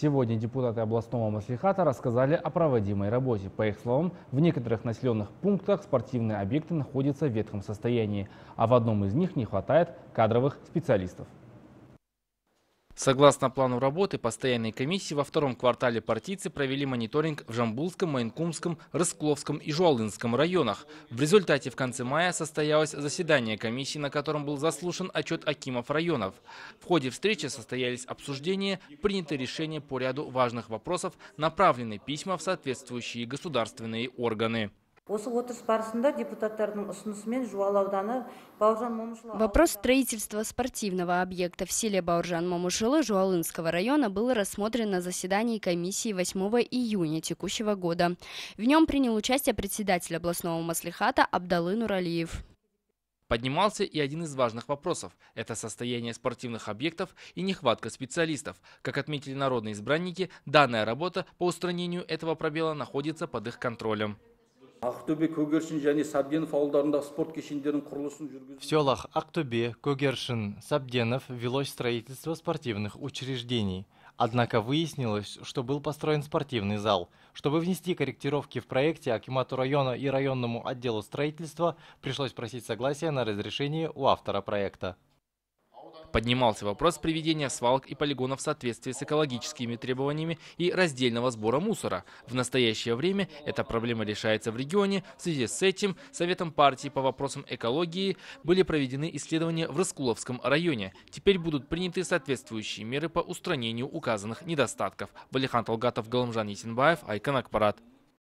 Сегодня депутаты областного маслихата рассказали о проводимой работе. По их словам, в некоторых населенных пунктах спортивные объекты находятся в ветхом состоянии, а в одном из них не хватает кадровых специалистов. Согласно плану работы постоянной комиссии, во втором квартале партийцы провели мониторинг в Жамбулском, Майнкумском, Рыскловском и Жуалдинском районах. В результате в конце мая состоялось заседание комиссии, на котором был заслушан отчет Акимов районов. В ходе встречи состоялись обсуждения, приняты решения по ряду важных вопросов, направлены письма в соответствующие государственные органы. Вопрос строительства спортивного объекта в селе Бауржан-Момушилы Жуалынского района был рассмотрен на заседании комиссии 8 июня текущего года. В нем принял участие председатель областного маслихата Абдалы Нуралиев. Поднимался и один из важных вопросов – это состояние спортивных объектов и нехватка специалистов. Как отметили народные избранники, данная работа по устранению этого пробела находится под их контролем. В селах Актубе, Когершин, Сабденов велось строительство спортивных учреждений. Однако выяснилось, что был построен спортивный зал. Чтобы внести корректировки в проекте, Акимату района и районному отделу строительства пришлось просить согласия на разрешение у автора проекта. Поднимался вопрос приведения свалок и полигонов в соответствии с экологическими требованиями и раздельного сбора мусора. В настоящее время эта проблема решается в регионе. В связи с этим Советом партии по вопросам экологии были проведены исследования в Раскуловском районе. Теперь будут приняты соответствующие меры по устранению указанных недостатков. Валихан Талгатов, Галамжан Исенбаев, Айкан Акпарат.